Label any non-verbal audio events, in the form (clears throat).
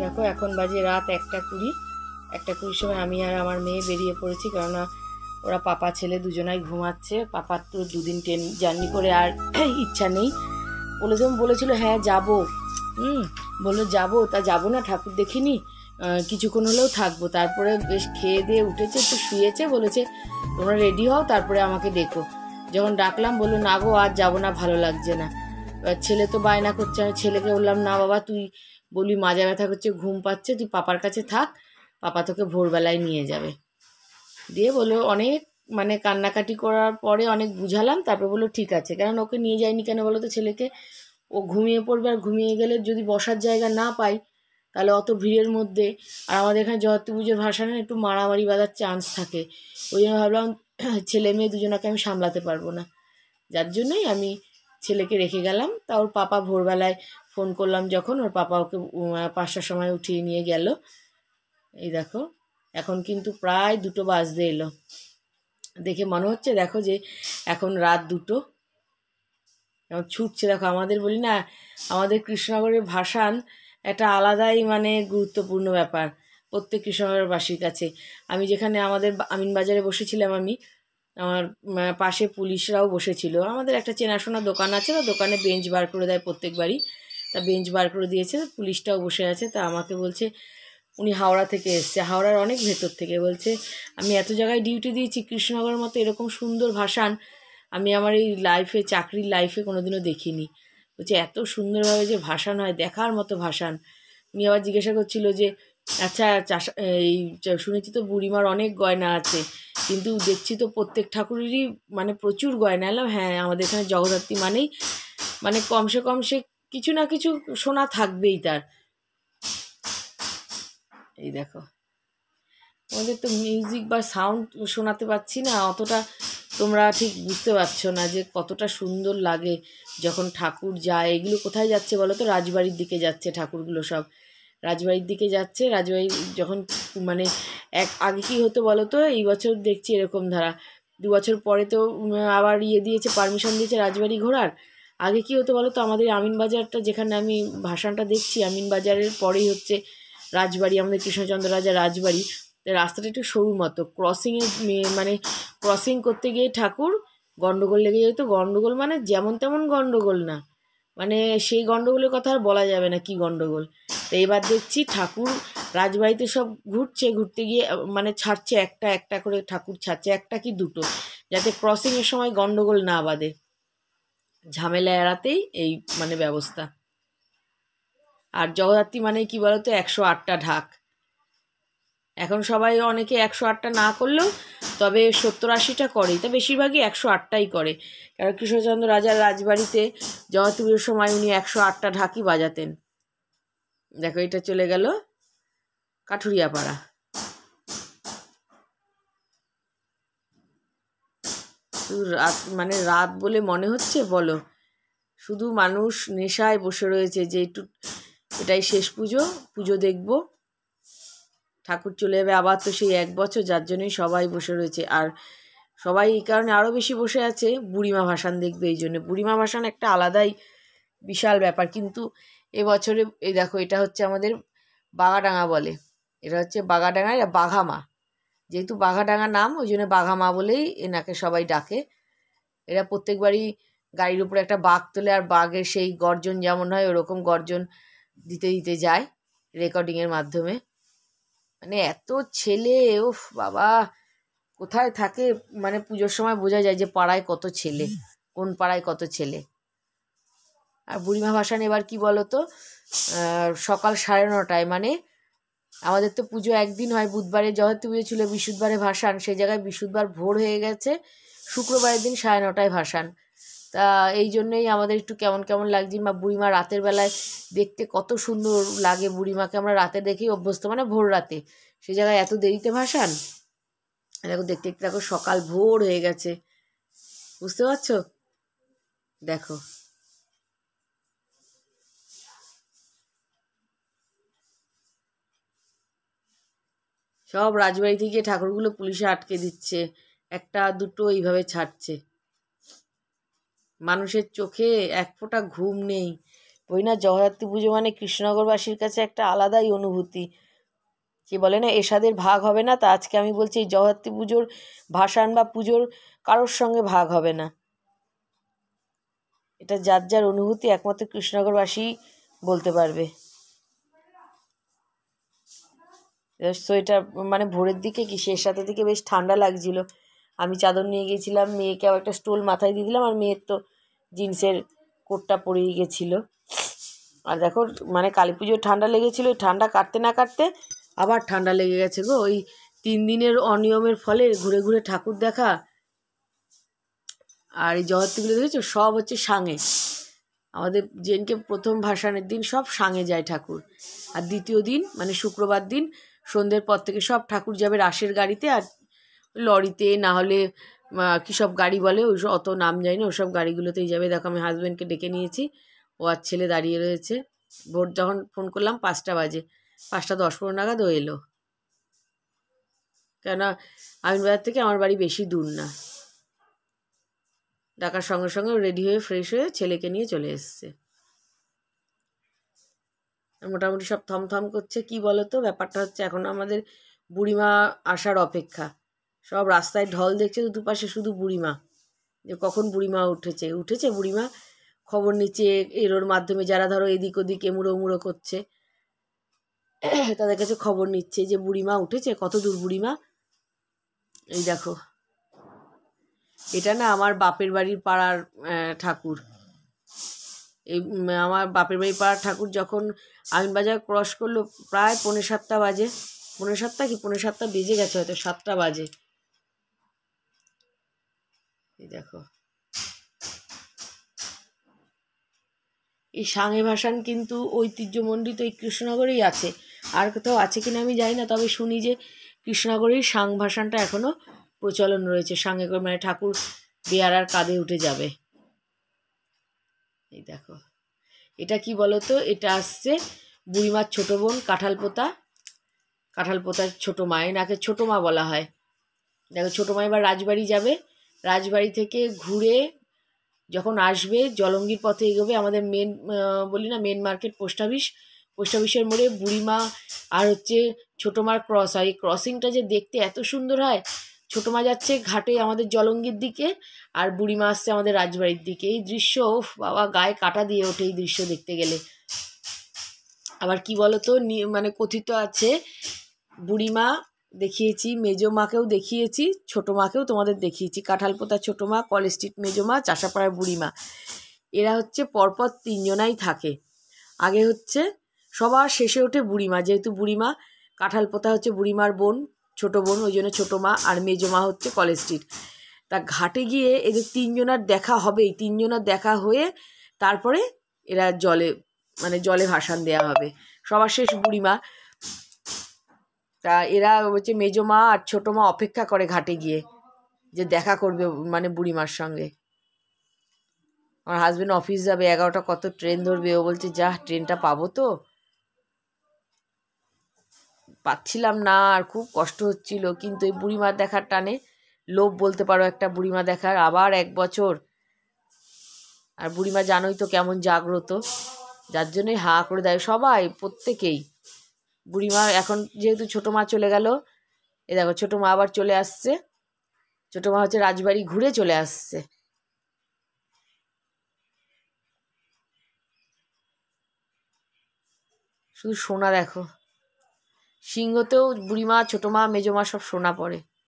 দেখো এখন বাজে রাত একটা কুড়ি একটা কুড়ির সময় আমি আর আমার মেয়ে বেরিয়ে পড়েছি কেননা ওরা পাপা ছেলে দুজনাই ঘুমাচ্ছে পাপার তো দুদিন ট্রেন জার্নি করে আর (clears throat) ইচ্ছা নেই বলে যেমন বলেছিল হ্যাঁ যাবো হুম বললো যাবো তা যাব না ঠাকুর দেখিনি কিছুক্ষণ হলেও থাকবো তারপরে বেশ খেয়ে দিয়ে উঠেছে একটু শুয়েছে বলেছে তোমরা রেডি হও তারপরে আমাকে দেখো যখন ডাকলাম বললো না গো আর যাবো না ভালো লাগছে না ছেলে তো বায়না করছে আমি ছেলেকে বললাম না বাবা তুই বলি মাজা ব্যথা করছে ঘুম পাচ্ছে তুই পাপার কাছে থাক পাপা তোকে ভোরবেলায় নিয়ে যাবে দিয়ে বললো অনেক মানে কান্নাকাটি করার পরে অনেক বুঝালাম তারপর বললো ঠিক আছে কারণ ওকে নিয়ে যায়নি কেন বলো তো ছেলেকে ও ঘুমিয়ে পড়বে আর ঘুমিয়ে গেলে যদি বসার জায়গা না পাই তাহলে অত ভিড়ের মধ্যে আর আমাদের এখানে জয়তী পুজোর না একটু মারামারি বাঁধার চান্স থাকে ওই জন্য ভাবলাম (clears throat) ছেলে মেয়ে দুজনাকে আমি সামলাতে পারবো না যার জন্যই আমি ছেলেকে রেখে গেলাম তা ওর পাপা ভোরবেলায় ফোন করলাম যখন ওর পাপা ওকে পাঁচটার সময় উঠিয়ে নিয়ে গেল এই দেখো এখন কিন্তু প্রায় দুটো বাজতে এলো দেখে মনে হচ্ছে দেখো যে এখন রাত দুটো এখন ছুটছে দেখো আমাদের বলি না আমাদের কৃষ্ণনগরের ভাষান একটা আলাদাই মানে গুরুত্বপূর্ণ ব্যাপার প্রত্যেক কৃষ্ণনগরবাসীর কাছে আমি যেখানে আমাদের আমিন বাজারে বসেছিলাম আমি আমার পাশে পুলিশরাও বসেছিল আমাদের একটা চেনাশোনা দোকান আছে না দোকানে বেঞ্চ বার করে দেয় প্রত্যেকবারই তা বেঞ্চ বার করে দিয়েছে পুলিশটাও বসে আছে তা আমাকে বলছে উনি হাওড়া থেকে এসছে হাওড়ার অনেক ভেতর থেকে বলছে আমি এত জায়গায় ডিউটি দিয়েছি কৃষ্ণনগরের মতো এরকম সুন্দর ভাষান আমি আমার এই লাইফে চাকরির লাইফে কোনোদিনও দেখিনি বলছে এত সুন্দরভাবে যে ভাষান হয় দেখার মতো ভাষান উনি আবার জিজ্ঞাসা করছিল যে আচ্ছা চাষ এই শুনেছি তো বুড়িমার অনেক গয়না আছে কিন্তু দেখছি তো প্রত্যেক ঠাকুরেরই মানে প্রচুর গয়না এলাম হ্যাঁ আমাদের এখানে জগদ্ধাত্রী মানেই মানে কমসে কম সে কিছু না কিছু শোনা থাকবেই তার এই দেখো তোমাদের তো মিউজিক বা সাউন্ড শোনাতে পারছি না অতটা তোমরা ঠিক বুঝতে পারছো না যে কতটা সুন্দর লাগে যখন ঠাকুর যায় এগুলো কোথায় যাচ্ছে বলো তো রাজবাড়ির দিকে যাচ্ছে ঠাকুরগুলো সব রাজবাড়ির দিকে যাচ্ছে রাজবাড়ি যখন মানে এক আগে কী হতো বলো তো এই বছর দেখছি এরকম ধারা দু বছর পরে তো আবার ইয়ে দিয়েছে পারমিশন দিয়েছে রাজবাড়ি ঘোরার আগে কি হতো বলো তো আমাদের আমিনবাজারটা যেখানে আমি ভাষণটা দেখছি আমিনবাজারের পরেই হচ্ছে রাজবাড়ি আমাদের কৃষ্ণচন্দ্র রাজা রাজবাড়ি রাস্তাটা একটু সরু মতো ক্রসিংয়ে মানে ক্রসিং করতে গিয়ে ঠাকুর গণ্ডগোল লেগে যেত গণ্ডগোল মানে যেমন তেমন গণ্ডগোল না মানে সেই গণ্ডগোলের কথা আর বলা যাবে না কি গণ্ডগোল তো এবার দেখছি ঠাকুর রাজবাড়িতে সব ঘুরছে ঘুরতে গিয়ে মানে ছাড়ছে একটা একটা করে ঠাকুর ছাড়ছে একটা কি দুটো যাতে ক্রসিংয়ের সময় গণ্ডগোল না বাঁধে ঝামেলা এড়াতেই এই মানে ব্যবস্থা আর জগদ্ধাত্রী মানে কি বলতো একশো আটটা ঢাক এখন সবাই অনেকে একশো আটটা না করলেও তবে সত্তর আশিটা করে তা বেশিরভাগই একশো আটটাই করে কারণ কৃষ্ণচন্দ্র রাজার রাজবাড়িতে জগৎপুরের সময় উনি একশো আটটা ঢাকি বাজাতেন দেখো এটা চলে গেল কাঠুরিয়াপাড়া শুধু রাত মানে রাত বলে মনে হচ্ছে বলো শুধু মানুষ নেশায় বসে রয়েছে যে একটু এটাই শেষ পুজো পুজো দেখব ঠাকুর চলে যাবে আবার তো সেই এক বছর যার জন্যই সবাই বসে রয়েছে আর সবাই এই কারণে আরও বেশি বসে আছে বুড়িমা ভাসান দেখবে এই জন্য বুড়িমা ভাসান একটা আলাদাই বিশাল ব্যাপার কিন্তু এ বছরে এই দেখো এটা হচ্ছে আমাদের বাগাডাঙ্গা বলে এটা হচ্ছে বাগাডাঙ্গায় বাঘামা যেহেতু বাঘাডাঙা নাম ওই জন্য বাঘা মা বলেই এনাকে সবাই ডাকে এরা প্রত্যেকবারই গাড়ির উপরে একটা বাঘ তোলে আর বাঘের সেই গর্জন যেমন হয় ওরকম গর্জন দিতে দিতে যায় রেকর্ডিংয়ের মাধ্যমে মানে এত ছেলে ও বাবা কোথায় থাকে মানে পুজোর সময় বোঝা যায় যে পাড়ায় কত ছেলে কোন পাড়ায় কত ছেলে আর বুড়িমা ভাসান এবার কি বলতো সকাল সাড়ে নটায় মানে আমাদের তো পুজো একদিন হয় বুধবারে জগতী পুজো ছিল বিশুদ্ধবারে ভাসান সেই জায়গায় বিশুদ্ধবার ভোর হয়ে গেছে শুক্রবারের দিন সাড়ে নটায় ভাসান তা এই জন্যেই আমাদের একটু কেমন কেমন লাগছে মা বুড়িমা রাতের বেলায় দেখতে কত সুন্দর লাগে বুড়িমাকে আমরা রাতে দেখেই অভ্যস্ত মানে ভোর রাতে সে জায়গায় এত দেরিতে ভাসান দেখো দেখতে দেখতে দেখো সকাল ভোর হয়ে গেছে বুঝতে পারছো দেখো সব রাজবাড়িতে গিয়ে ঠাকুরগুলো পুলিশে আটকে দিচ্ছে একটা দুটো এইভাবে ছাড়ছে মানুষের চোখে এক ফোঁটা ঘুম নেই ওই না জগদ্ধাত্রী পুজো মানে কৃষ্ণনগরবাসীর কাছে একটা আলাদাই অনুভূতি কে বলে না এসাদের ভাগ হবে না তা আজকে আমি বলছি এই জগদ্ধাত্রী পুজোর ভাসান বা পুজোর কারোর সঙ্গে ভাগ হবে না এটা যার যার অনুভূতি একমাত্র কৃষ্ণনগরবাসী বলতে পারবে সোয়েটার মানে ভোরের দিকে কি শেষ সাথে থেকে বেশ ঠান্ডা লাগছিল আমি চাদর নিয়ে গেছিলাম মেয়েকে আবার একটা স্টোল মাথায় দিয়ে দিলাম আর মেয়ের তো জিন্সের কোটটা পরেই গেছিলো আর দেখো মানে কালী পুজোর ঠান্ডা লেগেছিলো ঠান্ডা কাটতে না কাটতে আবার ঠান্ডা লেগে গেছে গো ওই তিন দিনের অনিয়মের ফলে ঘুরে ঘুরে ঠাকুর দেখা আর এই জগত্রীগুলো দেখেছো সব হচ্ছে সাঙে আমাদের জেনকে প্রথম ভাসানের দিন সব সাঙে যায় ঠাকুর আর দ্বিতীয় দিন মানে শুক্রবার দিন সন্ধ্যের পর থেকে সব ঠাকুর যাবে রাসের গাড়িতে আর লরিতে না হলে কী সব গাড়ি বলে ওই সব অত নাম জানি না সব গাড়িগুলোতেই যাবে দেখো আমি হাজব্যান্ডকে ডেকে নিয়েছি ও আর ছেলে দাঁড়িয়ে রয়েছে ভোট যখন ফোন করলাম পাঁচটা বাজে পাঁচটা দশ পনেরো নাগাদ ও এলো কেন আমিন বাজার থেকে আমার বাড়ি বেশি দূর না ডাকার সঙ্গে সঙ্গে রেডি হয়ে ফ্রেশ হয়ে ছেলেকে নিয়ে চলে এসছে মোটামুটি সব থমথম করছে কি বলো তো ব্যাপারটা হচ্ছে এখন আমাদের বুড়িমা আসার অপেক্ষা সব রাস্তায় ঢল দেখছে তো দুপাশে শুধু বুড়িমা যে কখন বুড়িমা উঠেছে উঠেছে বুড়িমা খবর নিচ্ছে এরোর মাধ্যমে যারা ধরো এদিক ওদিক এমুড়ো মুড়ো করছে তাদের কাছে খবর নিচ্ছে যে বুড়িমা উঠেছে কত দূর বুড়িমা এই দেখো এটা না আমার বাপের বাড়ির পাড়ার ঠাকুর এই আমার বাপের বাড়ি পাড়ার ঠাকুর যখন আইনবাজার ক্রস করলো প্রায় পৌনে সাতটা বাজে পনেরো সাতটা কি পনেরো সাতটা বেজে গেছে হয়তো সাতটা বাজে এই দেখো এই সাঙে ভাসান কিন্তু ঐতিহ্যমণ্ডিত এই কৃষ্ণনগরেই আছে আর কোথাও আছে কিনা আমি জানি না তবে শুনি যে কৃষ্ণনগরেই সাং ভাসানটা এখনও প্রচলন রয়েছে সাঙে মানে ঠাকুর বেয়ারার কাঁধে উঠে যাবে এই দেখো এটা কি বলো তো এটা আসছে বুড়িমার ছোট ছোটো বোন কাঁঠাল পোতা কাঁঠাল পোতার ছোটো মা এনাকে ছোটো মা বলা হয় দেখো ছোটো মা এবার রাজবাড়ি যাবে রাজবাড়ি থেকে ঘুরে যখন আসবে জলঙ্গির পথে এগোবে আমাদের মেন বলি না main market post office post অফিসের মোড়ে বুড়িমা আর হচ্ছে ছোটো মার ক্রস হয় এই ক্রসিংটা যে দেখতে এত সুন্দর হয় ছোট মা যাচ্ছে ঘাটে আমাদের জলঙ্গির দিকে আর বুড়িমা আসছে আমাদের রাজবাড়ির দিকে এই দৃশ্য বাবা গায়ে কাটা দিয়ে ওঠে এই দৃশ্য দেখতে গেলে আবার কি বলতো মানে কথিত আছে বুড়িমা দেখিয়েছি মেজো মাকেও দেখিয়েছি ছোটো মাকেও তোমাদের দেখিয়েছি কাঁঠালপোতা ছোটো মা কলেজ স্ট্রিট মেজো মা চাষাপাড়ার বুড়িমা এরা হচ্ছে পরপর তিনজনাই থাকে আগে হচ্ছে সবার শেষে ওঠে বুড়িমা যেহেতু বুড়িমা কাঁঠালপোতা হচ্ছে বুড়িমার বোন ছোটো বোন ওই জন্য ছোটো মা আর মেজো মা হচ্ছে কলেজ স্ট্রিট তা ঘাটে গিয়ে এদের তিনজনার দেখা হবেই তিনজনার দেখা হয়ে তারপরে এরা জলে মানে জলে ভাসান দেয়া হবে সবার শেষ বুড়িমা তা এরা হচ্ছে মেজো মা আর ছোটো মা অপেক্ষা করে ঘাটে গিয়ে যে দেখা করবে মানে বুড়িমার সঙ্গে আমার হাজব্যান্ড অফিস যাবে এগারোটা কত ট্রেন ধরবে ও বলছে যা ট্রেনটা পাবো তো পাচ্ছিলাম না আর খুব কষ্ট হচ্ছিল কিন্তু এই বুড়িমা দেখার টানে লোভ বলতে পারো একটা বুড়িমা দেখার আবার এক বছর আর বুড়িমা জানোই তো কেমন জাগ্রত যার জন্যই হা করে দেয় সবাই প্রত্যেকেই বুড়িমা এখন যেহেতু ছোটো মা চলে গেল এ দেখো ছোটো মা আবার চলে আসছে ছোটো মা হচ্ছে রাজবাড়ি ঘুরে চলে আসছে শুধু সোনা দেখো সিংহতেও বুড়িমা ছোটো মা মেজো মা সব সোনা পড়ে